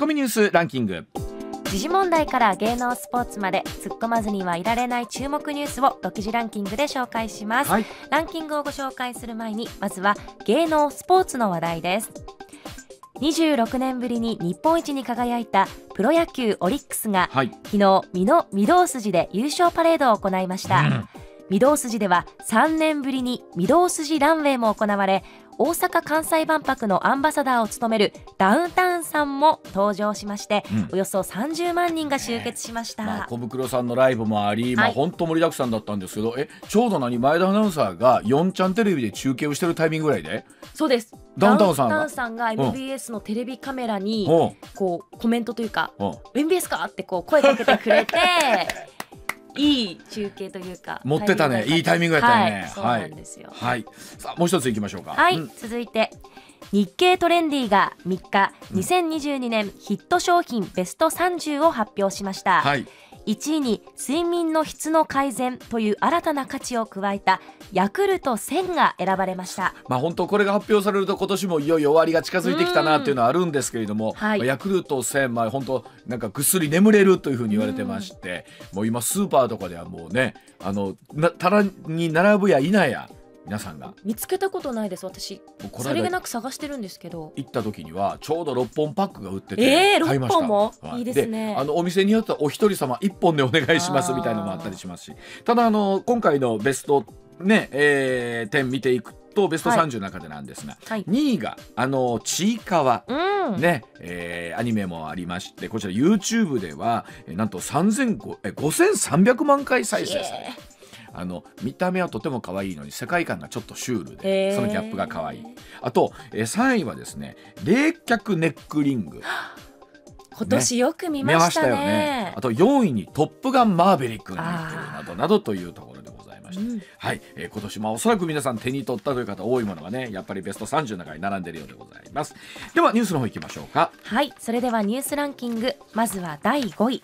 コミニュースランキング時事問題から芸能スポーツまで突っ込まずにはいられない注目ニュースを独自ランキングで紹介します、はい、ランキングをご紹介する前にまずは芸能スポーツの話題です26年ぶりに日本一に輝いたプロ野球オリックスが、はい、昨日美濃御堂筋で優勝パレードを行いました、うん御堂筋では3年ぶりに御堂筋ランウェイも行われ大阪・関西万博のアンバサダーを務めるダウンタウンさんも登場しまして、うん、およそ30万人が集結しました、まあ、小袋さんのライブもあり、まあ、本当盛りだくさんだったんですけど、はい、えちょうど何前田アナウンサーが4ちゃんテレビで中継をしてるタイミングぐらいでそうですダウンタウンさんがさんが MBS のテレビカメラにこうコメントというか「MBS か?」ってこう声かけてくれて。いい中継というか持ってたねいいタイミングやったね、はい、そうなんですよ、はい、さあもう一ついきましょうかはい、うん、続いて日経トレンディが3日2022年ヒット商品ベスト30を発表しました、はい1位に睡眠の質の改善という新たな価値を加えたヤクルト1000が選ばれましたまあ本当これが発表されると今年もいよいよ終わりが近づいてきたなっていうのはあるんですけれども、はい、ヤクルト1000まあ本当なんかぐっすり眠れるというふうに言われてましてもう今スーパーとかではもうねあのな棚に並ぶや否や皆さんが見つけたことないです私さりげなく探してるんですけど行った時にはちょうど6本パックが売っててえー、6本も、はい、いいですねあのお店によってはお一人様1本でお願いしますみたいのもあったりしますしただあの今回のベストねえー、点見ていくとベスト30の中でなんですが、はい、2位があの「ちいかわ」うん、ねえー、アニメもありましてこちら YouTube ではなんと5300万回再生されてあの見た目はとても可愛いのに世界観がちょっとシュールで、そのギャップが可愛いあと、えー、3位はですね冷却ネックリング。今年よく見ましたね、ね、よねあと4位に「トップガンマーヴェリック」などなどというところでございました、うん、はい、えー、今年もおそらく皆さん手に取ったという方多いものがねやっぱりベスト30の中に並んでいるようでございますではニュースの方いきましょうかはいそれではニュースランキングまずは第5位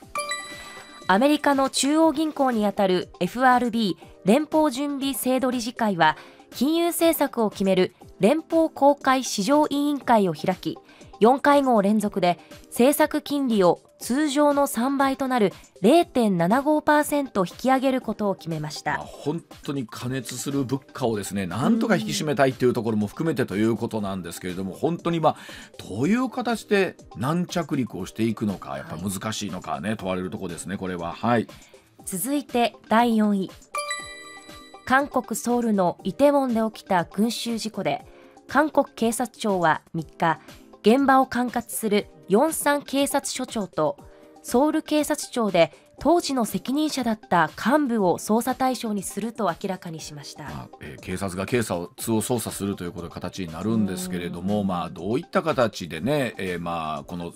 アメリカの中央銀行にあたる FRB 連邦準備制度理事会は金融政策を決める連邦公開市場委員会を開き4会合連続で政策金利を通常の3倍となる0.75%引き上げることを決めました本当に加熱する物価をですねなんとか引き締めたいというところも含めてということなんですけれども本当にまあどういう形で軟着陸をしていくのかやっぱ難しいのかね、はい、問われるとこですねこれははい続いて第4位韓国ソウルのイテウォンで起きた群衆事故で韓国警察庁は3日現場を管轄するヨンサン警察署長とソウル警察庁で当時の責任者だった幹部を捜査対象にすると明らかにしました、まあ、えー、警察が警察を捜査するということが形になるんですけれども、まあ、どういった形でね、えー、まあ、この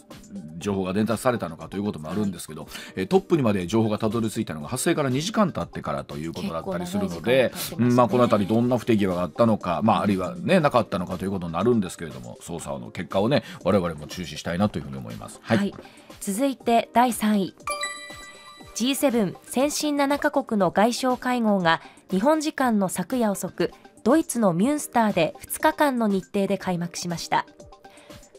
情報が伝達されたのかということもあるんですけど、えー、トップにまで情報がたどり着いたのが発生から2時間経ってからということだったりするので、まね、まあ、この辺りどんな不手際があったのか、まあ、あるいは、ね、なかったのかということになるんですけれども捜査の結果をね我々も注視したいなというふうに思います。はい、はい、続いて第3位 G7 先進7カ国の外相会合が日本時間の昨夜遅くドイツのミュンスターで2日間の日程で開幕しました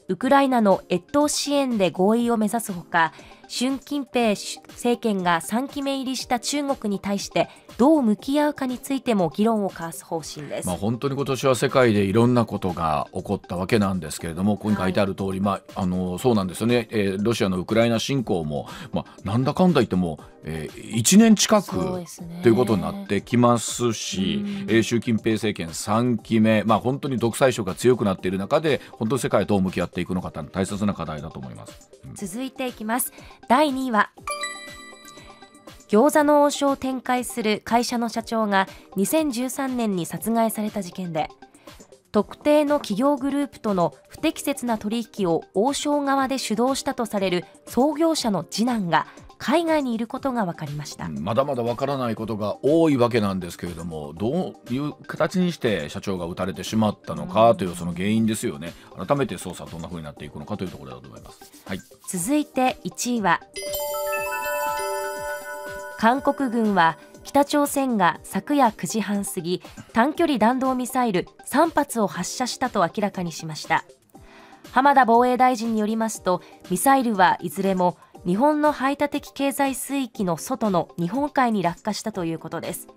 ウクライナの越冬支援で合意を目指すほか習近平政権が3期目入りした中国に対してどう向き合うかについても議論を交わす方針です、まあ、本当に今年は世界でいろんなことが起こったわけなんですけれどもここに書いてある通り、はい、まあ、あのそうなんですよね、えー、ロシアのウクライナ侵攻も、まあ、なんだかんだ言っても、えー、1年近く、ね、ということになってきますし、うん、習近平政権3期目、まあ、本当に独裁色が強くなっている中で本当に世界どう向き合っていくのか大切な課題だと思います、うん、続いていきます第2位は餃子の王将を展開する会社の社長が2013年に殺害された事件で特定の企業グループとの不適切な取引を王将側で主導したとされる創業者の次男が海外にいることが分かりました、まだまだ分からないことが多いわけなんですけれどもどういう形にして社長が撃たれてしまったのかというその原因ですよね改めて捜査どんなふうになっていくのかというところだと思います、はい、続いて1位は韓国軍は北朝鮮が昨夜9時半過ぎ短距離弾道ミサイル3発を発射したと明らかにしました浜田防衛大臣によりますとミサイルはいずれも日本の排他的経済水域の外の日本海に落下したということです。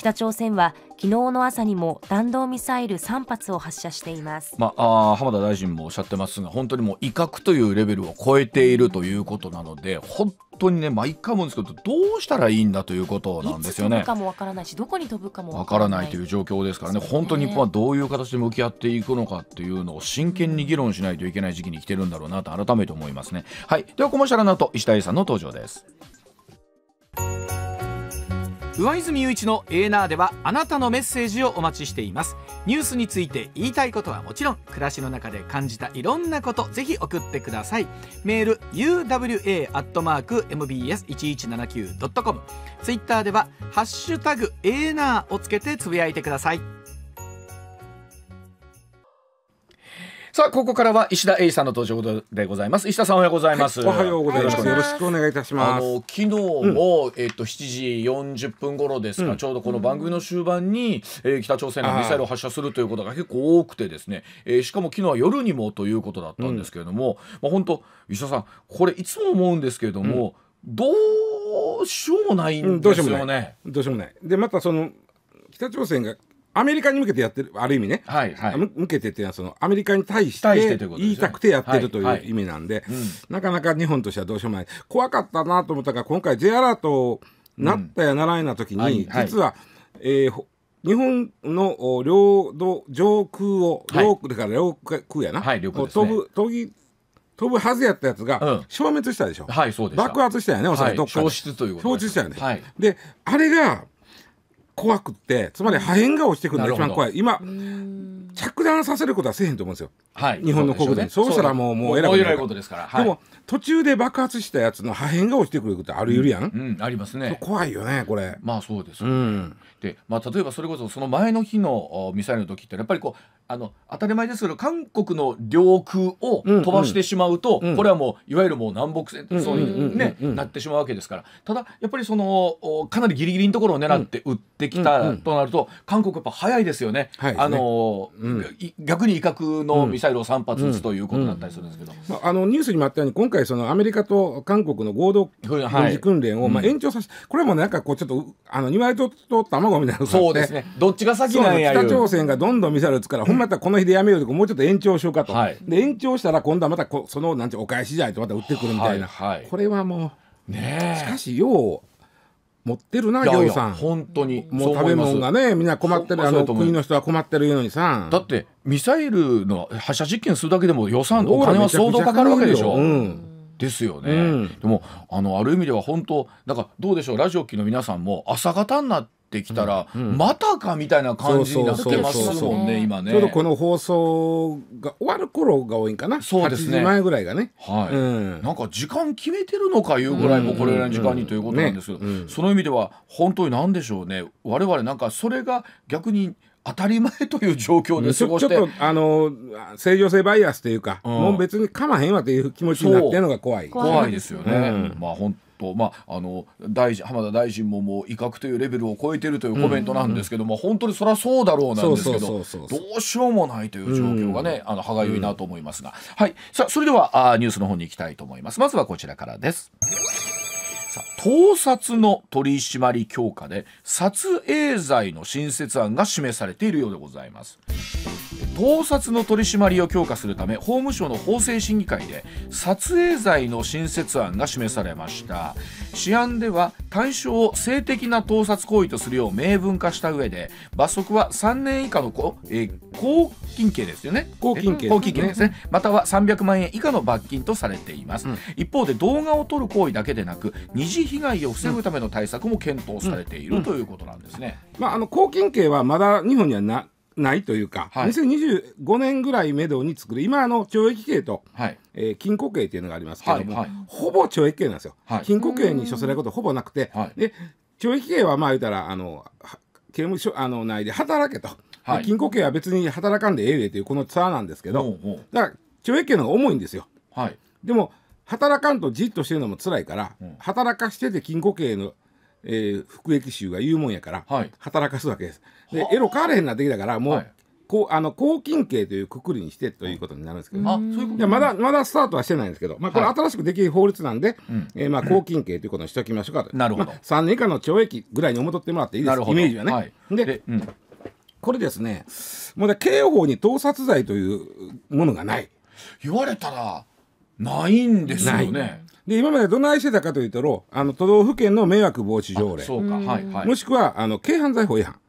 北朝鮮は昨日の朝にも弾道ミサイル3発を発射しています、まあ、あ浜田大臣もおっしゃってますが本当にもう威嚇というレベルを超えているということなので本当にね毎回思うんですけどどうしたらいいんだということなんですよね。いつ飛ぶかもわからないしどこに飛ぶかもわからないという状況ですからね、ね、本当に日本はどういう形で向き合っていくのかっていうのを真剣に議論しないといけない時期に来てるんだろうなと改めて思いますね。はい、ではコマーシャルの後石田英さんの登場です。上泉雄一のエーナーではあなたのメッセージをお待ちしていますニュースについて言いたいことはもちろん暮らしの中で感じたいろんなことぜひ送ってくださいメール uwa.mbs1179.com ツイッターではハッシュタグエーナーをつけてつぶやいてくださいさあここからは石田英さんの登場でございます石田さんおはようございます、はい、おはようございますよろしくお願いいたしますあの昨日も、うん、えっと7時40分頃ですか、うん、ちょうどこの番組の終盤に、えー、北朝鮮がミサイルを発射するということが結構多くてですね、えー、しかも昨日は夜にもということだったんですけれども、うん、まあ本当石田さんこれいつも思うんですけれども、どうしようもないんですよね、どうしようもないでまたその北朝鮮がアメリカに向けてやってる、ある意味ね。はいはい、向けてっていうのは、その、アメリカに対して言いたくてやってるという意味なんで、なかなか日本としてはどうしようもない。怖かったなと思ったが、今回 J アラートなったやならないな時に、うんはいはい、実は、えー、日本の領土上空を、領空、から領空やな、はい、ね、飛ぶ飛び飛ぶはずやったやつが消滅したでしょ、うん、はい、そうで爆発したよねおそらくどっか、はい、消失ということ消失したよね、はい、であれが怖くってつまり破片が落ちてくるのが一番怖い今着弾させることはせえへんと思うんですよ、はい、日本の国土にそう,、したらもうもう偉いことですから、はい、でも途中で爆発したやつの破片が落ちてくることあるゆるやん、うんうん、ありますね怖いよねこれまあそうです、うん、で、まあ、例えばそれこそその前の日のミサイルの時ってやっぱりこうあの当たり前ですけど韓国の領空を飛ばしてしまうと、うんうん、これはもういわゆるもう南北戦争に、ねなってしまうわけですからただやっぱりそのかなりギリギリのところを狙って撃ってきたとなると、韓国やっぱ早いですよね、はい、あの、うん、逆に威嚇のミサイルを3発撃つということだったりするんですけど、まあ、あのニュースにもあったように今回そのアメリカと韓国の合同軍事訓練を、まあ、延長させこれもなんかこうちょっとあのと卵みたいなそうですねどっちが先なんや北朝鮮がどんどんミサイル撃つから、ほんまたこの日でやめようともうちょっと延長しようかと、はい、で延長したら今度はまたこそのなんてお返しじゃないとまた売ってくるみたいな、はいはい、これはもう、ね、しかしよう持ってるな、ぎょさん。本当に。もう食べ物がね、みんな困ってる、あの国の人は困ってるいうのにさ。だって、ミサイルの発射実験するだけでも予算お金は相当かかるわけでしょ。うですよね、うん、でもあのある意味では本当なんかどうでしょうラジオ機の皆さんも朝方になってってきたら、うんうん、またかみたいな感じになってますもんね今ねちょうどこの放送が終わる頃が多いんかなそうですね8時前ぐらいがねはい、うん、なんか時間決めてるのかいうぐらいもこれぐらいの時間にということなんですけど、うんうんうんね、その意味では本当に何でしょうね我々なんかそれが逆に当たり前という状況で過ごしてちょっとあの正常性バイアスというか、もう別にかまへんわという気持ちになってるのが怖い怖いですよね、まあ本と、まあ、あの大臣浜田大臣ももう威嚇というレベルを超えているというコメントなんですけども、本当にそりゃそうだろうなんですけどどうしようもないという状況がね、あの歯がゆいなと思いますが、はいさあそれではあニュースの方に行きたいと思いますまずはこちらからですさあ盗撮の取り締まり強化で撮影罪の新設案が示されているようでございます。盗撮の取り締まりを強化するため法務省の法制審議会で撮影罪の新設案が示されました試案では対象を性的な盗撮行為とするよう明文化した上で罰則は3年以下のえ拘禁刑ですよね拘禁刑ですねですねまたは300万円以下の罰金とされています、うん、一方で動画を撮る行為だけでなく二次被害を防ぐための対策も検討されている、ということなんですね、まあ、あの拘禁刑はまだ日本にはなないというか、はい、2025年ぐらいめどに作る今あの懲役刑と、はい、えー、禁錮刑っていうのがありますけども、はいはい、ほぼ懲役刑なんですよ、はい、禁錮刑に処せれることほぼなくて、で懲役刑はまあ言うたらあの刑務所あの内で働けと、禁錮刑は別に働かんでええでというこの差なんですけど、だから懲役刑の方が重いんですよ、でも働かんとじっとしてるのも辛いから、働かしてて禁錮刑のえー、服役囚が言うもんやから、はい、働かすわけです。でエロ変われへんなってきたからもう、はい、こうあの抗菌刑というくくりにしてということになるんですけど、ね、いうまだまだスタートはしてないんですけど、まあ、これ新しくできる法律なんで、はい、えー、まあ、抗菌刑ということにしておきましょうかと、なるほどまあ、3年以下の懲役ぐらいに思とってもらっていいですイメージはね。はい、で、うん、これですねまだ刑法に盗撮罪というものがない。言われたらないんですよね。で今までどないしてたかというとあの都道府県の迷惑防止条例そうか、はもしくはあの軽犯罪法違反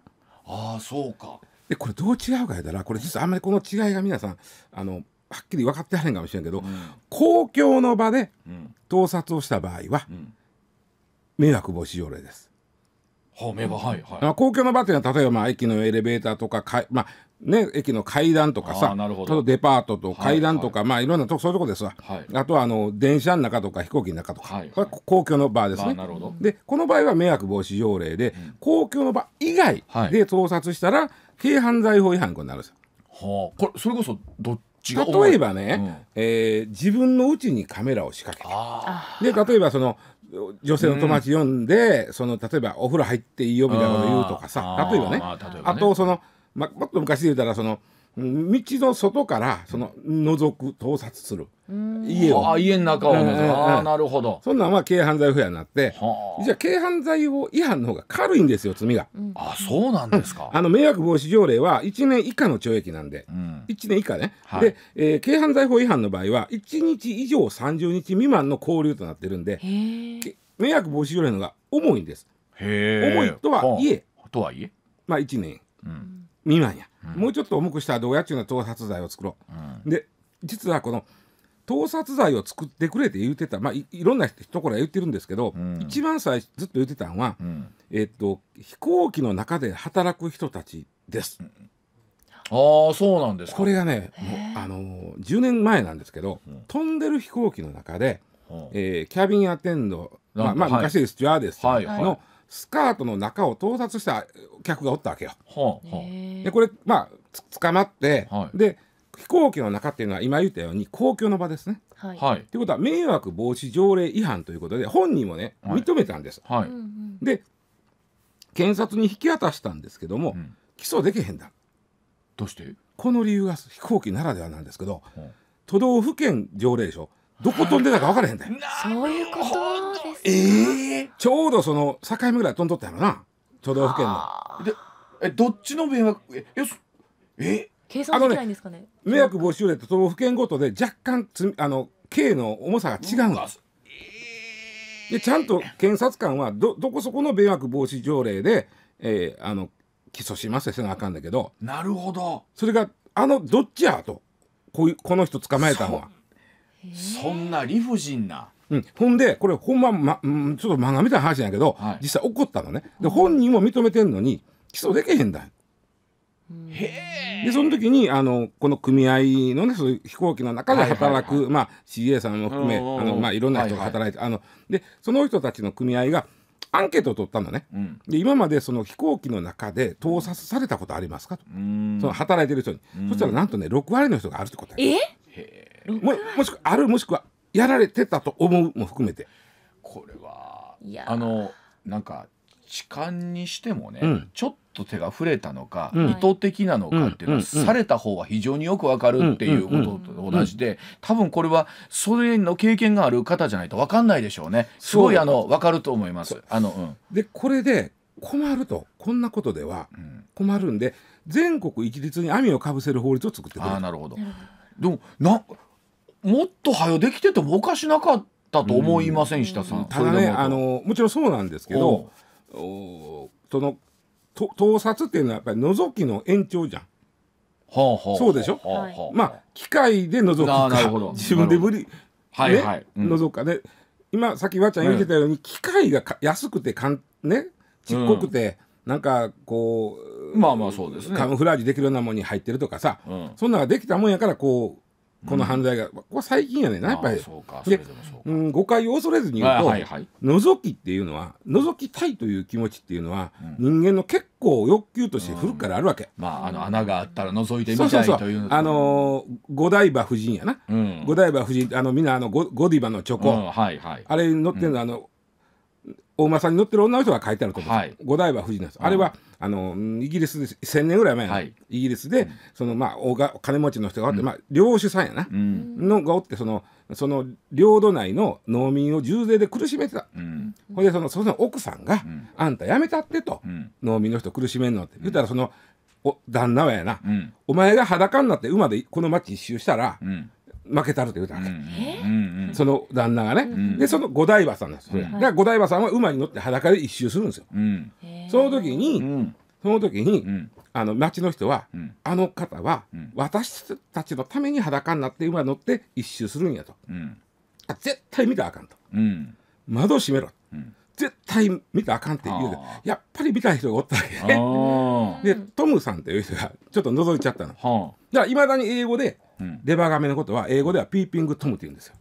ああそうかでこれどう違うかやったらこれ実はあんまりこの違いが皆さんあのはっきり分かってはれんかもしれんけど、うん、公共の場で盗撮をした場合は、うん、迷惑防止条例です。はあ、公共の場というのは例えば、まあ、駅のエレベーターとかか、まあ、ね、駅の階段とかさ、デパートと階段とか、はいはい、まあいろんなとそういうとこですわ、はい、あとはあの電車の中とか飛行機の中とか、はいはい、公共の場ですね。まあ、でこの場合は迷惑防止条例で、うん、公共の場以外で盗撮したら、軽犯罪法違反になるんですよ。はあ、これそれこそど例えばね、うん、えー、自分のうちにカメラを仕掛けてで例えばその女性の友達呼んで、うん、その例えばお風呂入っていいよみたいなこと言うとかさ例えばねあとそのま、もっと昔で言うたらその道の外からその覗く盗撮する家をあ家の中を覗く、えー、あなるほどそんなんは軽犯罪不やになってじゃあ軽犯罪法違反の方が軽いんですよ罪が、うん、あそうなんですか、あの迷惑防止条例は1年以下の懲役なんで、うん、1年以下ね、はい、で、えー、軽犯罪法違反の場合は1日以上30日未満の拘留となってるんで迷惑防止条例の方が重いんです重いとはいえとはいえまあ1年、うん未満や、うん、もうちょっと重くしたらどうやっちゅうの盗撮罪を作ろう、うん、で実はこの盗撮罪を作ってくれって言ってた、まあ、いろんな人から言ってるんですけど、うん、一番最初ずっと言ってたのは、えっと飛行機の中で働く人たちです。ああそうなんですこれがねあのー、10年前なんですけど、飛んでる飛行機の中で、えー、キャビンアテンド、まあ、まあ、昔でスジュアーデスの、はいはいスカートの中を盗撮した客がおったわけよ。はあはあ、でこれまあ捕まって、はい、で飛行機の中っていうのは今言ったように公共の場ですね。はい、ということは迷惑防止条例違反ということで本人もね認めたんです。はい、で検察に引き渡したんですけども、うん、起訴できへんだ。どうしてこの理由が飛行機ならではなんですけど、はん、都道府県条例でしょどこ飛んでたか分からへんだよ。そういうことええー、ちょうどその境目ぐらい飛んどったやろな都道府県のでえどっちの迷惑ええ計算できないんですかね、ね、迷惑防止令と都道府県ごとで若干つあの刑の重さが違うんです、でちゃんと検察官はどどこそこの迷惑防止条例で、えー、あの起訴しますってせなあかんだけどなるほどそれがあのどっちやとこういうこの人捕まえたのはそんな理不尽なうん、ほんでこれほんま、ま、ちょっと漫画みたいな話やけど、はい、実際起こったのねで本人も認めてんのに起訴できへんだへでその時にあのこの組合のねそういう飛行機の中で働く、まあ、CA さんも含めあの、まあ、いろんな人が働いて、はいはい、あのでその人たちの組合がアンケートを取ったのね、うん、で今までその飛行機の中で盗撮されたことありますかとその働いてる人にそしたらなんとね6割の人があるってことえももしくはあるもしくはやられてたと思うも含めてこれはあのなんか痴漢にしてもね、うん、ちょっと手が触れたのか、うん、意図的なのかっていうのは、された方は非常によくわかるっていうことと同じで、多分これはそれの経験がある方じゃないとわかんないでしょうねすごいあのわかると思いますあの、うん、でこれで困るとこんなことでは困るんで、全国一律に網をかぶせる法律を作ってくれるあなるほどでもなもっと早できててもおかしなかったと思いません、下さん。ただねあのもちろんそうなんですけどおそのと盗撮っていうのはやっぱり覗きの延長じゃん。はあはあ、そうでしょ、はあはあ、まあ機械で覗くかなるほど自分で無理、はいはい、ね、覗くかね、今さっきわちゃん言ってたように、うん、機械が安くてかんねちっこくて、うん、なんかこうまあまあそうですねカムフラージュできるようなものに入ってるとかさ、うん、そんなができたもんやからこうこの犯罪が、これ最近やねなやっぱりでうん誤解を恐れずに言うと、はいはい、覗きっていうのは覗きたいという気持ちっていうのは、うん、人間の結構欲求として古くからあるわけ、うん、まああの穴があったら覗いてみたいというあのー、五代馬夫人やな、うん、五代馬夫人あのみんなあのゴゴディバのチョコ、はいはい、あれに乗ってるの、あのお馬さんに乗ってる女の人が書いてあると思うんです、五代は夫人です、あれはあのイギリスで1000年ぐらい前の、はい、イギリスで、そのまあお金持ちの人がおって、うん、まあ、領主さんやな、うん、のがおってそのその領土内の農民を重税で苦しめてた、うん、ほんでそのその奥さんが、あんたやめたって」と、農民の人苦しめんの」って言ったらそのお旦那はやな、お前が裸になって馬でこの町一周したら、負けたるというだけ、その旦那がね、でその五代馬さんなんです、だから五代馬さんは馬に乗って裸で一周するんですよ、その時に、その時に、あの町の人は、あの方は、私たちのために裸になって馬に乗って一周するんやと、絶対見たらあかんと、窓閉めろ、うん絶対見たらあかんって言うやっぱり見たい人がおったわけ でトムさんっていう人がちょっと覗いちゃったの、はあ、だからいまだに英語で、レバガメのことは英語ではピーピングトムって言うんですよ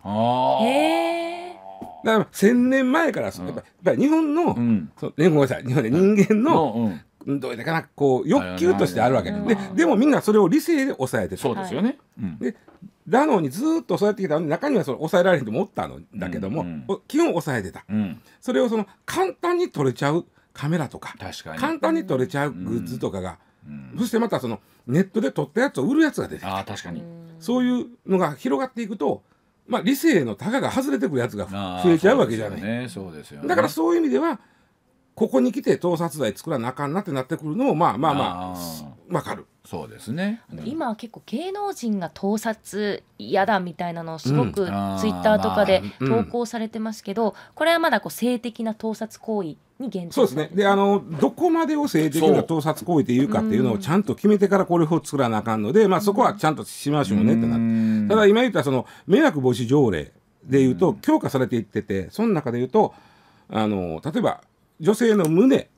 だから1,000年前から、やっぱり日本の,、うん、そごめんなさい日本で人間の、うんどういうかなこう欲求としてあるわけででもみんなそれを理性で抑えてそうですよね、でなのにずっとそうやってきたのに中にはその抑えられへんと思ったのだけども、うんうん、基本抑えてた、うん、それをその簡単に撮れちゃうカメラとか簡単に撮れちゃうグッズとかが、うん、そしてまたそのネットで撮ったやつを売るやつが出てきた確かにそういうのが広がっていくと、まあ、理性のたかが外れてくるやつが増えちゃうわけじゃない、ねだからそういう意味ではここに来て盗撮罪作らなあかんなってなってくるのもまあまあまあわかる。そうですね、うん、今は結構芸能人が盗撮嫌だみたいなのをすごくツイッターとかで投稿されてますけど、これはまだこう性的な盗撮行為に限定そうですねであのどこまでを性的な盗撮行為というかっていうのをちゃんと決めてからこれを作らなあかんので、まあ、そこはちゃんとしましょうねってなってただ今言ったその迷惑防止条例でいうと強化されていっててその中でいうとあの例えば女性の胸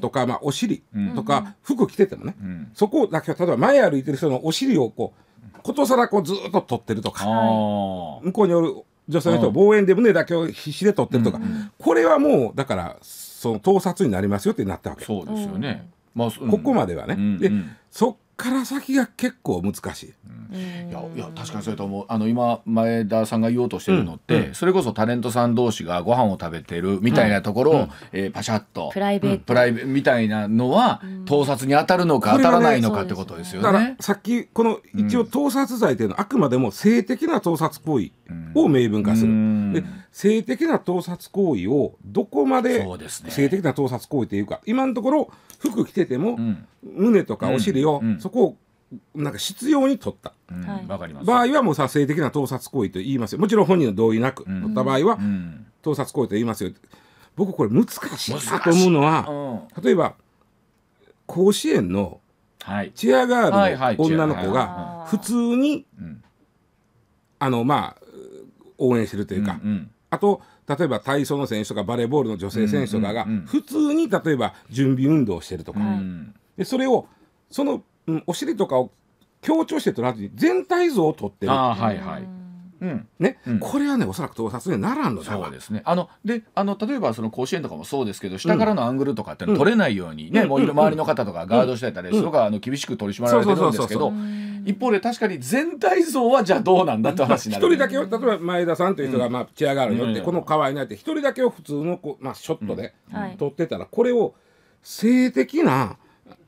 とか、まあ、お尻とか、服着ててもね、そこだけは例えば前歩いてる人のお尻をこうことさらこうずっと取ってるとか、向こうによる女性の人は望遠で胸だけを必死で取ってるとか、これはもうだからその盗撮になりますよってなったわけそうですよね、まあ、ここまではね。でそから先が結構難しい。いやいや確かにそれと思うあの今前田さんが言おうとしてるのって、うん、それこそタレントさん同士がご飯を食べてるみたいなところを、うん、えー、パシャッとプライベート、プライベートみたいなのは、うん、盗撮に当たるのか、当たらないのかってことですよね。だかさっきこの一応盗撮罪っていうのは、あくまでも性的な盗撮行為を明文化する。で性的な盗撮行為をどこまで性的な盗撮行為というか今のところ服着てても、胸とかお尻を、そこをなんか執拗に取った、わかります場合はもうさ性的な盗撮行為と言いますよもちろん本人の同意なく取った場合は、盗撮行為と言いますよ僕これ難しいなと思うのは、例えば甲子園のチアガールの女の子が普通に、あのまあ応援してるというか、あと例えば体操の選手とかバレーボールの女性選手とかが普通に例えば準備運動してるとか、でそれをそのうん、お尻とかを強調してとらずに全体像をとってるっはいはい。うんね、うん、これはねおそらく盗撮にならんのだそうですねあのであの例えばその甲子園とかもそうですけど下からのアングルとかって取れないようにね、うん、もう周りの方とかガードしてたりすか、うん、あの厳しく取り締まられてるんですけど一方で確かに全体像はじゃあどうなんだって話になる、ね、人だけ例えば前田さんという人が、まあ、チアガールによって、この可愛になって一人だけを普通のこう、まあ、ショットで撮ってたら、これを性的な。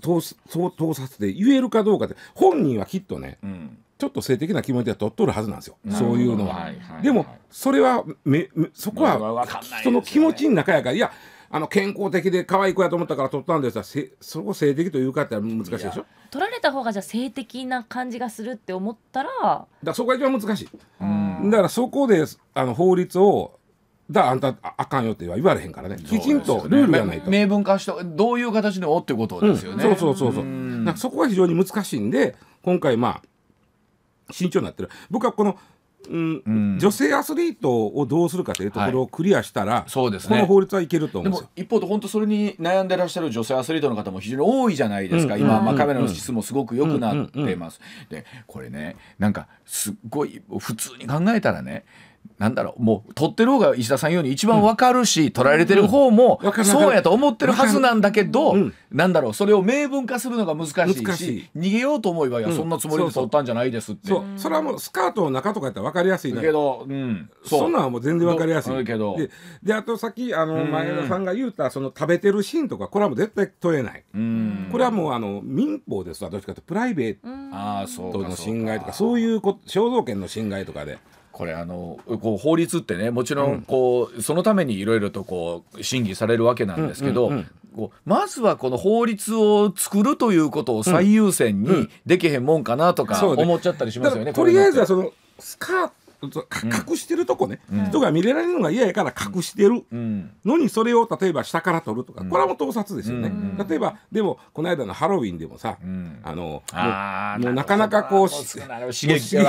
通すそう通させて言えるかどうかって本人はきっとね、うん、ちょっと性的な気持ちは取っとるはずなんですよそういうのははいはいはいでもそれはめそこは人の気持ちの中やから、いやあの健康的で可愛い子やと思ったから取ったんですがそこ性的というかって難しいでしょ取られた方がじゃあ性的な感じがするって思ったらだそこが一番難しいだからそこであの法律をだあんたあかんよって言われへんからね、ね、きちんとルールがないと、明文化してどういう形でおってことですよね、うん、そうそうそうそううそこが非常に難しいんで今回まあ慎重になってる僕はこのうん、うん、女性アスリートをどうするかというところをクリアしたら、はい、そうですね、この法律はいけると思うんですよでも一方で本当それに悩んでらっしゃる女性アスリートの方も非常に多いじゃないですか、うん、今、まあ、カメラの質もすごく良くなってます、でこれねなんかすっごい普通に考えたらねなんだろうもう撮ってる方が石田さんように一番わかるし、うん、取られてる方もそうやと思ってるはずなんだけど、うん、なんだろうそれを明文化するのが難しいし逃げようと思えばいや、うん、そんなつもりで撮ったんじゃないですってそうそれはもうスカートの中とかやったら分かりやすいけど、うん、そそんなんはもう全然分かりやすいけどでであとさっきあの前田さんが言うたその食べてるシーンとかこれはもう絶対取れないこれはもうあの民法ですわどっちかというとプライベートの侵害とかそういうこ肖像権の侵害とかで。これあのこう法律ってねもちろんこう、うん、そのためにいろいろとこう審議されるわけなんですけど、うんうんうんこうまずはこの法律を作るということを最優先にできへんもんかなとか思っちゃったりしますよね。うんうん、とりあえずはそのスカー隠してるとこね、うん、人が見れられるのが嫌やから隠してるのにそれを例えば下から撮るとか、これはもう盗撮ですよね、例えばでもこの間のハロウィンでもさ、あのもうなかなかこう刺激的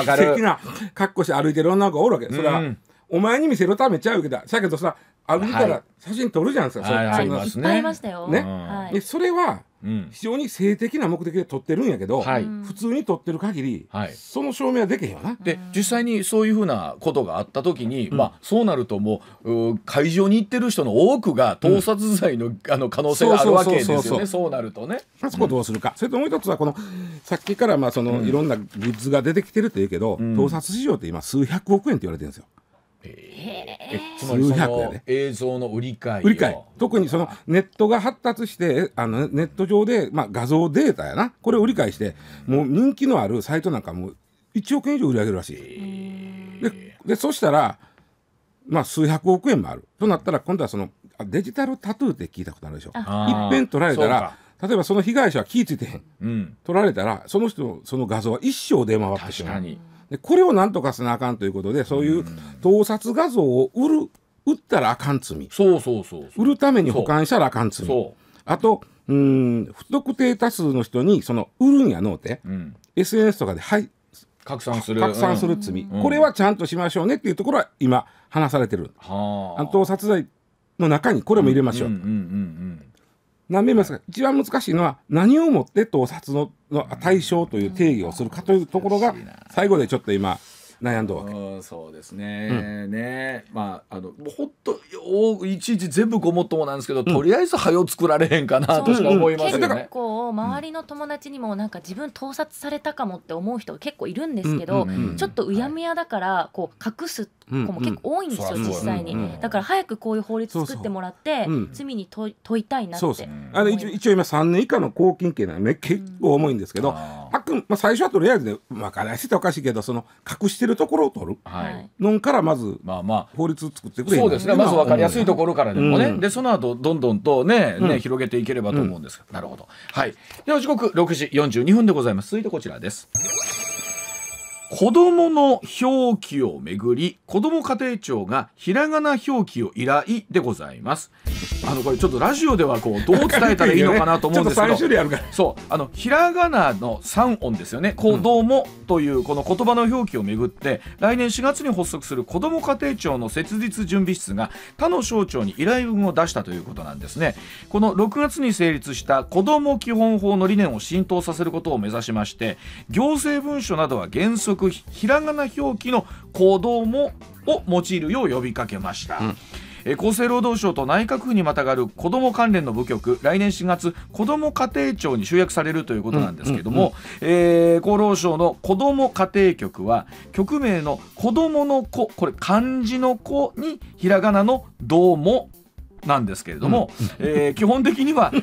な格好して歩いてる女の子がおるわけ、それはお前に見せるためちゃうけどだけどさ歩いたら写真撮るじゃないですか、はい、そんな、はい、いっぱいいましたよ、ね、はい、それは非常に性的な目的で取ってるんやけど、普通に取ってる限り、はい、その証明はできへんよな。で実際にそういうふうなことがあった時に、うん、まあ、そうなるともう会場に行ってる人の多くが盗撮罪のうん、あの可能性があるわけですよねそうなるとね。まずこどうするか、うん、それともう一つはこのさっきからまあその、いろんなグッズが出てきてるって言うけど、盗撮市場って今数百億円って言われてるんですよ。えー、数百やね映像の売り買い売り買い特にそのネットが発達してあのネット上で、まあ、画像データやなこれを売り買いしてもう人気のあるサイトなんかもう1億円以上売り上げるらしいででそしたら、まあ、数百億円もあるとなったら今度はそのデジタルタトゥーって聞いたことあるでしょいっぺん取られたら例えばその被害者は気ぃいてへん、うん、取られたらその人のその画像は一生出回ってしまう。確かにでこれをなんとかせなあかんということでそういう盗撮画像を売る売ったらあかん罪そうそうそう売るために保管したらあかん罪あとうん不特定多数の人にその売るんやのうて、うん、SNS とかで、はい、拡散する拡散する罪、うん、これはちゃんとしましょうねっていうところは今話されてる、はあ、盗撮罪の中にこれも入れましょう。何目ますか、はい、一番難しいのは何をもって盗撮のの対象という定義をするかというところが最後でちょっと今悩んだわけ、うん、そうですね、うん、ねまああのほっといちいち全部ごもっともなんですけど、うん、とりあえず早よ作られへんかなとしか思いますよね、結構周りの友達にもなんか自分盗撮されたかもって思う人結構いるんですけど、ちょっとうやむやだから、こう隠すって子も結構多いんですよ、うんうん、実際に、うんうん、だから早くこういう法律作ってもらって罪に問いたいなってあの一応今3年以下の拘禁刑なのね結構重いんですけど、あくまあ、最初はとりあえずねまあ外来しておかしいけどその隠してるところを取る、はい、のんからまず、まあまあ、法律作ってくれそうですねまず分かりやすいところからでもね、うん、でその後どんどんとねね、広げていければと思うんですが、なるほどはいでは時刻6時42分でございます続いてこちらです子供の表記をめぐり、子供家庭庁がひらがな表記を依頼でございます。あの、これちょっとラジオではこう、どう伝えたらいいのかなと思うんですけど。ら そう。あの、ひらがなの3音ですよね。こどもというこの言葉の表記をめぐって、来年4月に発足する子供家庭庁の設立準備室が他の省庁に依頼文を出したということなんですね。この6月に成立した子供基本法の理念を浸透させることを目指しまして、行政文書などは原則ひらがな表記の子供を用いるよう呼びかけました、うん厚生労働省と内閣府にまたがる子ども関連の部局来年4月子ども家庭庁に集約されるということなんですけども、え厚労省の子ども家庭局は局名の子どもの子これ漢字の子にひらがなの「どうも」なんですけれども、うん、えー、基本的には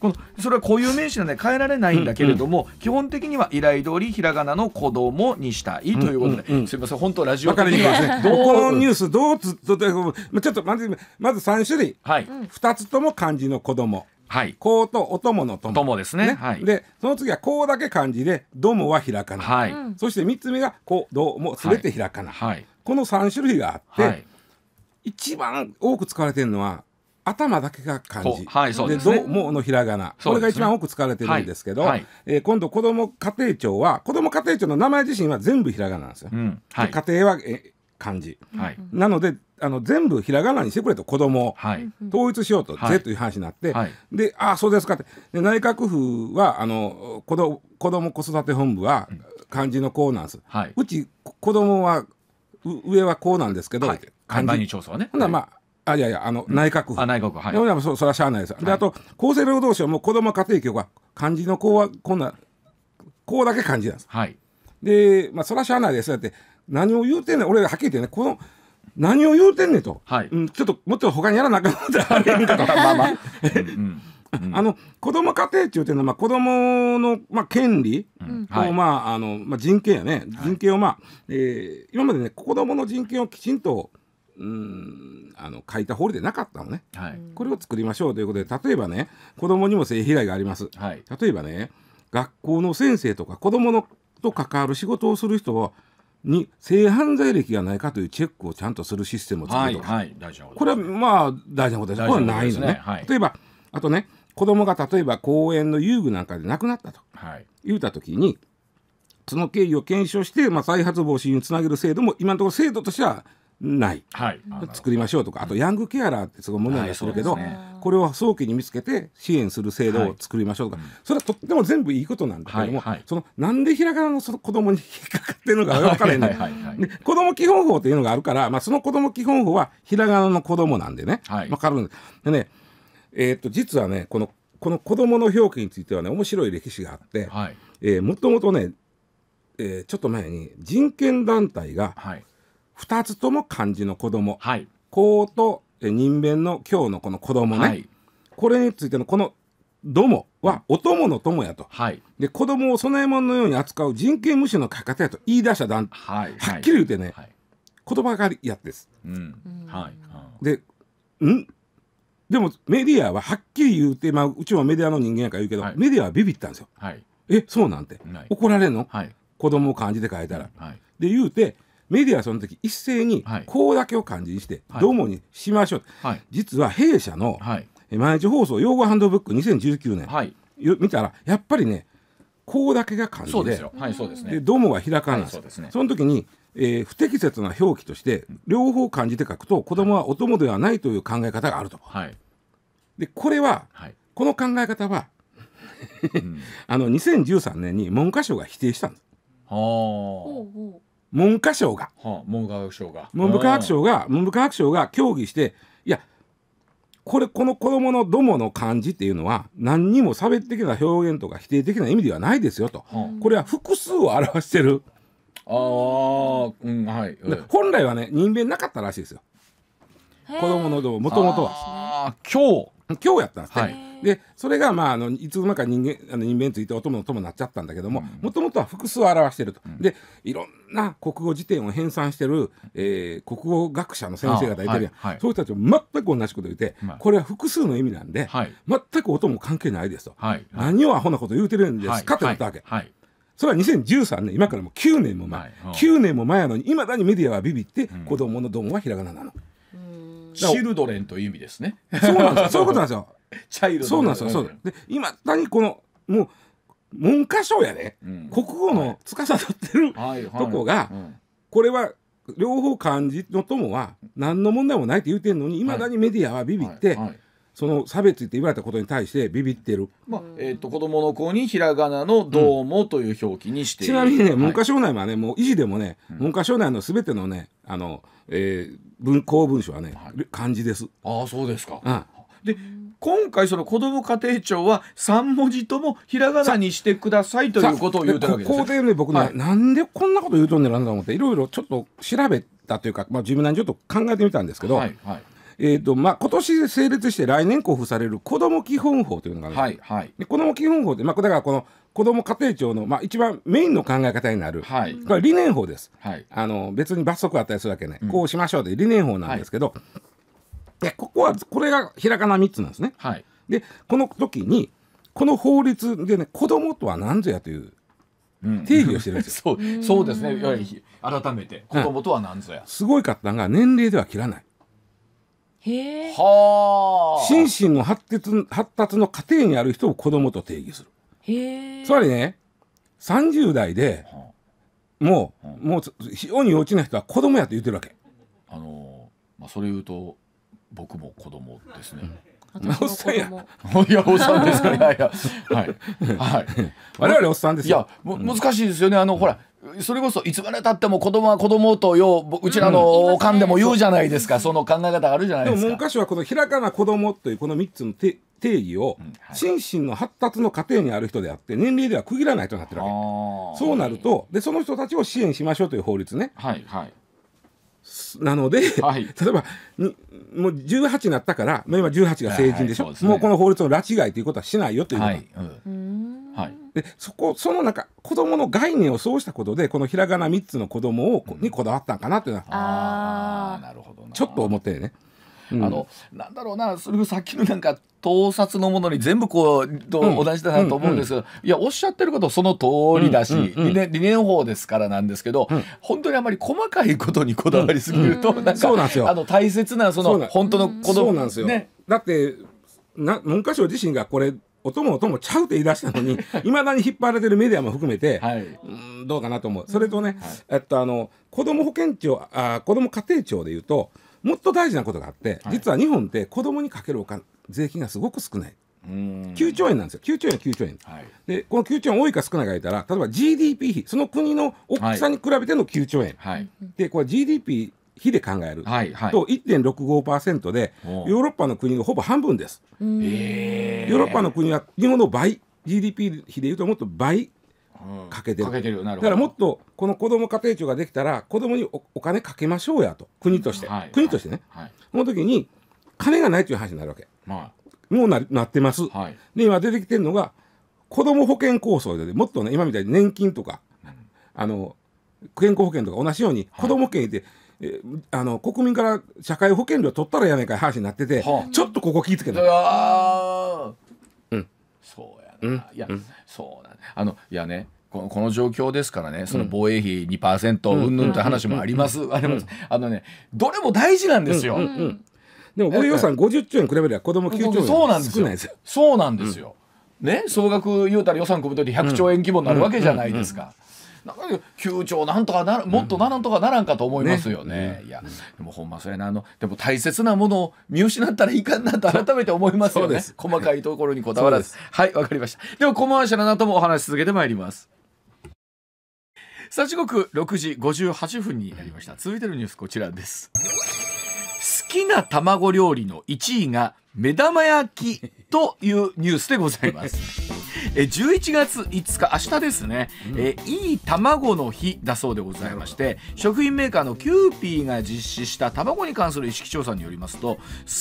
このそれは固有名詞なので変えられないんだけれども、うんうん、基本的には依頼通りひらがなの子供にしたいということで、うんうんうん、すみません本当ラジオわかりまどこのニュースどうつとちょっとまずまず3種類、はい、2つとも漢字の子供はい、こうとお供の友友ですね、はい、でその次はこうだけ漢字で「ども」はひらかな、はい、そして3つ目が「こう」「どうも」すべてひらかな、はい、この3種類があって、一番多く使われてるのは頭だけが漢字はい、そうで、ね、どうものひらがな、ね、これが一番多く使われてるんですけど、はいはい、えー、今度子ども家庭庁は子ども家庭庁の名前自身は全部ひらがななんですよ、うんはい、家庭はえ漢字、はい、なのであの全部ひらがなにしてくれと子供も、はい、統一しようと、はい、ぜという話になって、はい、でああそうですかってで内閣府はあの子ど子ども子育て本部は漢字のこうなんです、はい、うち子供は上はこうなんですけど、はい、漢字調査はねほんなまああいやいやあの、内閣府あ内閣府はいでもそそれはしゃあないです、であと厚生労働省も子ども家庭局は漢字のこうはこんなこうだけ漢字なんです、はいでまあそれはしゃあないですだって何を言うてんねん俺はっきり言ってねこの何を言うてんねんと、はいうん、ちょっともっと他にやらなあかんことあれんかと まあまあ、うんうん、あの子ども家庭中っていうのは、まあ、子どもの、まあ、権利を、うん、まああのまあ、人権やね人権を、まあえー、今までね子どもの人権をきちんとうんあの書いた法律でなかったのね、はい、これを作りましょうということで例えばね子どもにも性被害があります、はい、例えばね学校の先生とか子どものと関わる仕事をする人をに性犯罪歴がないかというチェックをちゃんとするシステムを作るとか、はいはい、これはまあ大事なことです、ね、これはないのね、はい、例えばあとね子供が例えば公園の遊具なんかで亡くなったと、はい、言うた時にその経緯を検証して、まあ、再発防止につなげる制度も今のところ制度としてはない、はい、作りましょうとかあとヤングケアラーってすごい問題がするけど、はいね、これを早期に見つけて支援する制度を作りましょうとか、はい、それはとっても全部いいことなんだけども、はい、そのなんで平仮名のその子供に引っかかってるのか分からへんねい子供基本法っていうのがあるから、まあ、その子供基本法は平仮名の子供なんでね、はい、分かるんででね、えー、っと実はねこのこの子供の表記についてはね面白い歴史があって、はえもともとね、えー、ちょっと前に人権団体が、はい2つとも漢字の子供、はい、子と人弁の今日のこの子供ね、はい、これについてのこの「ども」はお供の友やと、はい、で子供を備え物のように扱う人権無視の書き方やと言い出した団、はい、はっきり言うてね、はい、言葉がりやってです。うんはい、でんでもメディアははっきり言うて、まあ、うちもメディアの人間やから言うけど、はい、メディアはビビったんですよ。はい、えそうなんて怒られんの、はい、子供を漢字で書いたら。はい、で言うてメディアはその時一斉にこうだけを漢字にして「どうも」にしましょう、はい、実は弊社の毎日放送「用語ハンドブック2019年」はい、見たらやっぱりねこうだけが漢字でそうですで「どうも」は開かな、はいそうですね、その時にえー、不適切な表記として両方漢字で書くと子供はお供ではないという考え方があると、はい、でこれは、はい、この考え方は あの2013年に文科省が否定したんです。は文科省が、はあ、文科学省が文部科学省が文部科学省が協議していやこれこの子どもの「ども」の漢字っていうのは何にも差別的な表現とか否定的な意味ではないですよと、はあ、これは複数を表してるあ、うんはい、はい、本来はね人間なかったらしいですよ子供のどもともとは。今日今日やったんですね。はい、でそれが、まあ、あのいつの間か人間あの人間についてお供の友になっちゃったんだけどももともとは複数を表してると、うん、でいろんな国語辞典を編纂してる、えー、国語学者の先生方いてるやん、はいはい、そういう人たちも全く同じこと言って、これは複数の意味なんで、全く音も関係ないですと、何をアホなこと言うてるんですかって思ったわけ。それは2013年今からもう9年も前、はい、9年も前なのにいまだにメディアはビビって、子どものどもはひらがななの。シルドレンという意味ですね。そうなんですよ。そういうことなんですよ。チャイルドそうなんですよ。そうで今単にこのもう文科省やね、うん、国語の司ってる、はい、とこが、これは両方漢字の友は何の問題もないって言うてんのにいまだにメディアはビビって、はいはいその差別って言われたことに対してビビってる、まあえーと、子供の子にひらがなの「どうも」という表記にして、うん、ちなみにね文科省内はね、はい、もう維持でもね、文科省内のすべてのねあの、えー、文公文書はね、はい、漢字ですああそうですか、うん、で今回その子ども家庭庁は3文字ともひらがなにしてくださいということを言うてるわけですここでね僕ね、はい、なんでこんなこと言うとんねんなんだと思っていろいろちょっと調べたというか、まあ、自分なりにちょっと考えてみたんですけど、はいはいえーとまあ、今年成立して来年交付される子ども基本法というのがある、はいはい、で子ども基本法って、まあ、だからこの子ども家庭庁の、まあ、一番メインの考え方になる、はい、これ理念法です、はい、あの別に罰則あったりするわけね、うん、こうしましょうという理念法なんですけど、はい、でここはこれがひらがな3つなんですね。はい、でこの時にこの法律でね子どもとは何ぞやという定義をしてるんですよ。そうそうですね改めて子供とは何ぞや、うん、すごいかったのが年齢では切らない。へは心身の発達発達の過程にある人を子供と定義するへえつまりね30代でもう,、もう非常に幼稚な人は子供やって言ってるわけあのー、まあ、それ言うと僕も子供ですね、おっさんや。いや、おっさんですから、いやいや。はい。はい。我々おっさんですいや、難しいですよね。あの、ほら、それこそいつまでたっても子供は子供とよううちらのおかんでも言うじゃないですか、うん、その考え方あるじゃないですか。でも文科省はこの「ひらがな子供というこの3つの定義を、心身の発達の過程にある人であって年齢では区切らないとなってるわけそうなるとでその人たちを支援しましょうという法律ね。はいはいなので、はい、例えばもう18になったから今18が成人でしょ、はいはい、うね、もうこの法律の拉致外ということはしないよということ、はいうんはい、でそこそのなんか子供の概念をそうしたことでこのひらがな3つの子供を、うにこだわったんかなっいうのはあなるほどちょっと思ってね。あのなんだろうなそれさっきのなんか盗撮のものに全部こうと、う同じだなと思うんですけど、うんうん、いやおっしゃってることその通りだし、うんうん理念理念法ですからなんですけど、うん、本当にあまり細かいことにこだわりすぎると、うん、なんかあの大切なその本当の子供そうなんですよ、ね、だってな文科省自身がこれおもともちゃうって言い出したのに いまだに引っ張られてるメディアも含めて、はい、うんどうかなと思うそれとね、はい、っとあの子ども保健庁あ子ども家庭庁でいうともっと大事なことがあって、はい、実は日本って子どもにかけるお金税金がすごく少ない。9兆円なんですよ9兆円9兆円、はい、でこの9兆円多いか少ないか言ったら例えば GDP 比その国の大きさに比べての9兆円、はい、でこれ GDP 比で考えると1.65%でヨーロッパの国がほぼ半分です。ヨーロッパの国は日本の倍 GDP 比でいうともっと倍かけてる,、るだからもっとこの子ども家庭庁ができたら子どもにお金かけましょうやと国として、国としてね、その時に金がないという話になるわけ、もうななってます、で今出てきてるのが子ども保険構想でもっとね今みたいに年金とか、あの健康保険とか同じように子ども保険って、えあの国民から社会保険料取ったらやめかい話になってて、はあ、ちょっとここ聞いてけど。うん、そうやな、うん、いや、うん、そうなあのいやねこのこの状況ですからねその防衛費2%うんぬんって話もあります、ありますあのねどれも大事なんですよ、うんうんうん、でも防衛予算50兆円比べれば子供9兆円そうなんですよそうなんですよ、ね総額言うたら予算組むとき100兆円規模になるわけじゃないですか、なんか球長なんとかなもっとなんとかならんかと思いますよね。ねいや、でもほんまそれなあのでも大切なものを見失ったらいかんなと改めて思いますよね。細かいところにこだわらず。はいわかりました。ではコマーシャルなともお話し続けてまいります。さあ時刻六時五十八分になりました。続いてのニュースこちらです。好きな卵料理の一位が目玉焼きというニュースでございます。え11月5日明日ですね、うん、えいい卵の日だそうでございまして食品メーカーのキューピーが実施した卵に関する意識調査によりますと好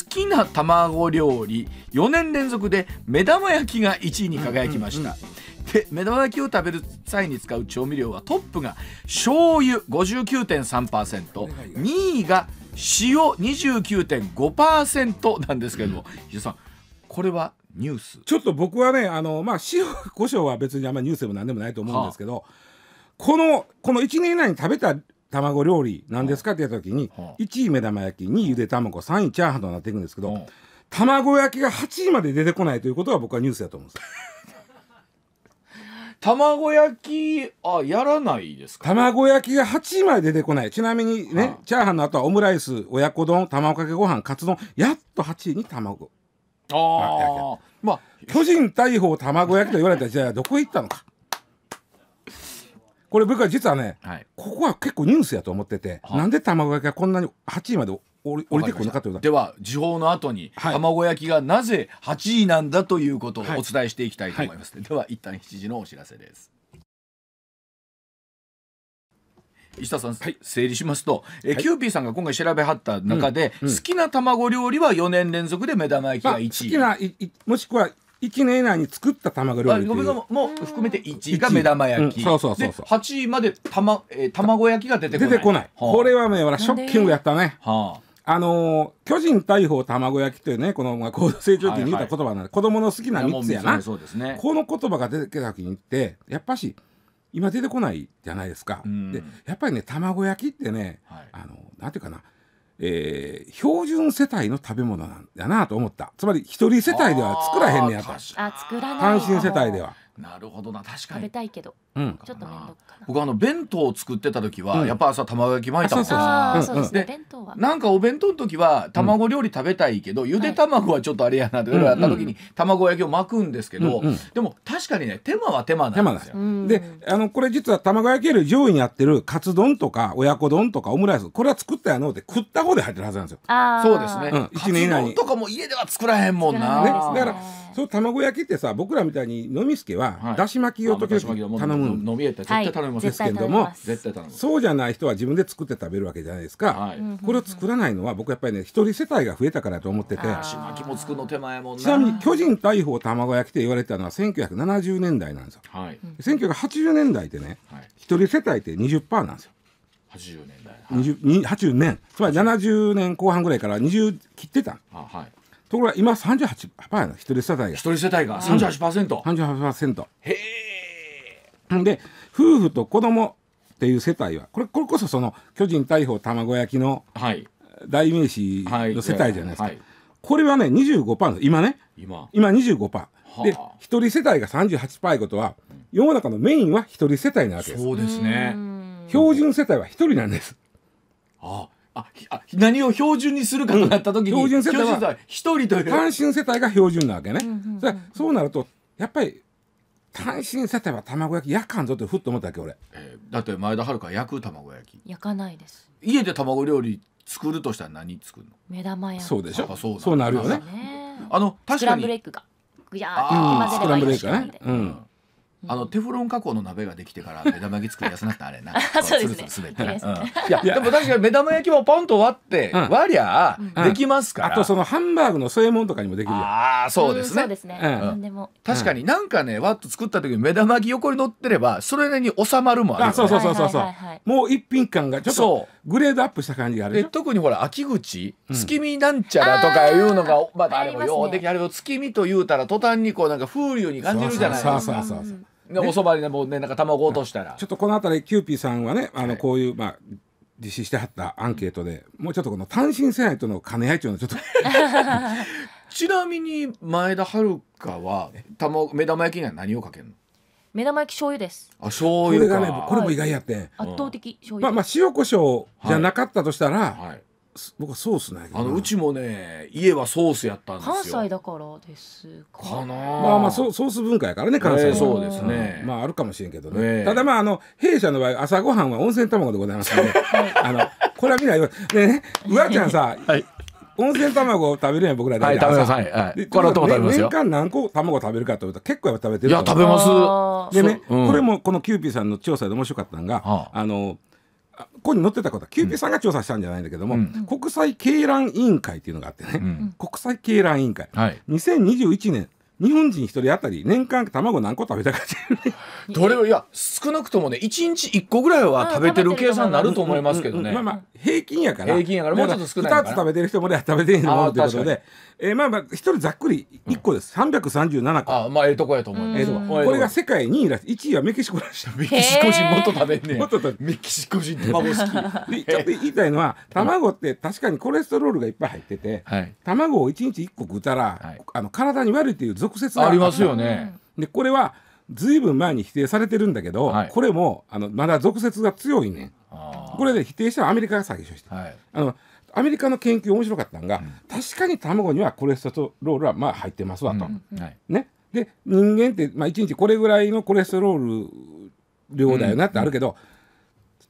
きな卵料理4年連続で目玉焼きが1位に輝きました。うんうんうんで目玉焼きを食べる際に使う調味料はトップが醤油59.3%、2位が塩29.5%なんですけれども、うん、さんこれはニュースちょっと僕はねあの、まあ、塩胡椒は別にあんまりニュースでも何でもないと思うんですけど、はあ、このこの1年以内に食べた卵料理なんですかって言った時に、はあ、1位目玉焼き2位ゆで卵3位チャーハンとなっていくんですけど、はあ、卵焼きが8位まで出てこないということは僕はニュースだと思うんです 卵焼きあやらないですか、卵焼きが8位まで出てこないちなみにね、はあ、チャーハンの後はオムライス親子丼卵かけご飯カツ丼やっと8位に卵ああまあ巨人大砲卵焼きと言われた時代はどこへ行ったのかこれ僕は実はね、はい、ここは結構ニュースやと思ってて、なんで卵焼きがこんなに8位まで降り降りてくるのかというでは時報の後に、はい、卵焼きがなぜ8位なんだということをお伝えしていきたいと思います、はい、では一旦7時のお知らせです石田さん、はい、整理しますと、えー、はい、キューピーさんが今回調べはった中で、うんうん、好きな卵料理は4年連続で目玉焼きが1位、まあ、好きないもしくは1年以内に作った卵料理というも含めて1位が目玉焼き、うん、そうそうそうそう8位までた、まえー、卵焼きが出てこない出てこない、はあ、これはねショッキングやったね、はああのー、巨人大砲卵焼きというねこの、まあ、高度成長期に言った言葉なんで、はいはい、子供の好きな3つやな、ね、この言葉が出てきた時にってやっぱし今出てこないじゃないですか、でやっぱりね卵焼きってね、はい、あのなんていうかなえー、標準世帯の食べ物なんだなと思ったつまり一人世帯では作らへんねやとたし。単身世帯ではなるほどな確かに食べたいけど、うん、ちょっと面倒かな僕あの弁当を作ってた時は、うん、やっぱ朝卵焼き巻いたもんそうですね弁当はなんかお弁当の時は卵料理食べたいけど、うん、ゆで卵はちょっとあれやなって、はい、やった時に卵焼きを巻くんですけど、うんうん、でも確かにね手間は手間なんですよであのこれ実は卵焼きより上位にやってるカツ丼とか親子丼とかオムライスこれは作ったやのって食った方で入ってるはずなんですよそうですね、うん、1年以内とかも家では作らへんもんな、ね、だからそう卵焼きってさ僕らみたいに飲みすけはだし巻きを時々頼む飲み屋って絶対頼みますですけれどもそうじゃない人は自分で作って食べるわけじゃないですかこれを作らないのは僕やっぱりね一人世帯が増えたからと思っててだし巻きも作るの手前もちなみに巨人大砲卵焼きって言われたのは1970年代なんですよ1980年代ってね一人世帯って20%なんですよ80年代80年つまり70年後半ぐらいから20切ってたはいところが今38%やな一人世帯が一人世帯が 38%?38%、38%へえで夫婦と子供っていう世帯はこれこれこそその巨人大砲卵焼きの代名詞の世帯じゃないですか、はいはい、これはね25%今ね今今25%で一人世帯が38%いうことは世の中のメインは一人世帯なわけですそうですね標準世帯は一人なんですああああ何を標準にするかとなった時に、うん、標準世帯は一人という単身世帯が標準なわけね、うんうん、そうなるとやっぱり単身世帯は卵焼き焼かんぞってふっと思ったわけ俺、えー、だって前田遥焼く卵焼き焼かないです家で卵料理作るとしたら何作るの目玉焼きそうでしょそうそうなるよねあの確かにスクランブエッグがぐやーって混ぜればいいし、ね、うんあのテフロン加工の鍋ができてから 目玉焼き作り出さなってあれなそうですねするつる滑いやでも確かに目玉焼きもポンと割って割りゃできますからあとそのハンバーグの添え物とかにもできるああそうですねそうですね何でも確かになんかねわっと作った時に目玉焼き横に乗ってればそれなりに収まるもあるそうそうそうそうそうもう一品感がちょっとグレードアップした感じがあるで特にほら秋口月見なんちゃらとかいうのがまたあれもようできあれを月見というたら途端にこうなんか風流に感じるじゃないですかね、おそばにねもうねなんか卵落としたらちょっとこのあたりキューピーさんはねあのこういう、はい、まあ実施してはったアンケートで、もうちょっとこの単身世代との兼ね合いっていうのはちょっと ちなみに前田遥はた卵目玉焼きには何をかけるの目玉焼き醤油です。あ、醤油これがね、これも意外やって。圧倒的醤油。まあまあ塩胡椒じゃなかったとしたら、はい、僕はソースねあのうちもね家はソースやったんですよ関西だからですかかなまあまあソソース文化やからね関西、えー、そうですね、まああるかもしれんけどね、えー、ただまああの弊社の場合朝ごはんは温泉卵でございますで、ね、あのこれはみんなねねうわちゃんさ、はい温泉卵を食べるやん僕らだけはい、食べますはい、これと食べますよ年間何個卵食べるかというと結構やっぱ食べてるいや食べますでね、うん、これもこのキューピーさんの調査で面白かったのがあのここに載ってたことはキューピーさんが調査したんじゃないんだけども、うん、国際鶏卵委員会っていうのがあってね、うん、国際鶏卵委員会、はい、2021年日本人一人当たり年間卵何個食べたかっていうど れをいや少なくともね1日1個ぐらいは食べてる計算になると思いますけどね、うんうんうん、まあまあ平均やから平均やからもうちょっと少ない2つ食べてる人もは食べてへんもということでえー、まあまあ、一人ざっくり1個です。337個。あまあ、ええとこやと思います。これが世界2位らしい。1位はメキシコらしい。メキシコ人もっと食べんねもっと食べメキシコ人卵好き。ちょっと言いたいのは、卵って確かにコレステロールがいっぱい入ってて、卵を1日1個食うたら、あの体に悪いっていう俗説がありますよね。で、これは、ずいぶん前に否定されてるんだけど、これもあのまだ俗説が強いねこれで否定したアメリカが最初して、あのアメリカの研究面白かったのが、うん、確かに卵にはコレステロールはまあ入ってますわと。うんはい、ね、で人間って、まあ、1日これぐらいのコレステロール量だよなってあるけど、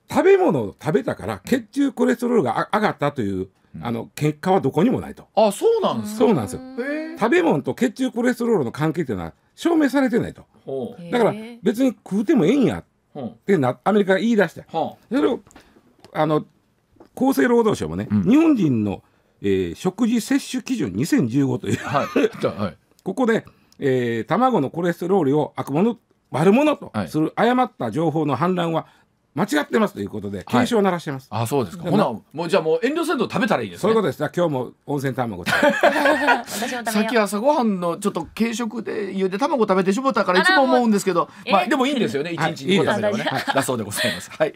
食べ物を食べたから血中コレステロールが上がったという、あの結果はどこにもないと。あそうなんですそうなんですよ食べ物と血中コレステロールの関係というのは証明されてないと。だから別に食うてもええんやってなアメリカが言い出して、それをあの厚生労働省もね、うん、日本人の、えー、食事摂取基準2015という、はい、ここで、えー、卵のコレステロールを悪者悪者とする誤った情報の反乱は間違ってますということで警鐘を鳴らしてます。はい、あそうですか。ほなもうじゃあもう遠慮せんと食べたらいいです、ね、そういうことです。今日も温泉卵。さっき朝ごはんのちょっと軽食でゆで卵食べてしもたからいつも思うんですけど、まあでもいいんですよね。一日二個食べればね。だそうでございます。はい。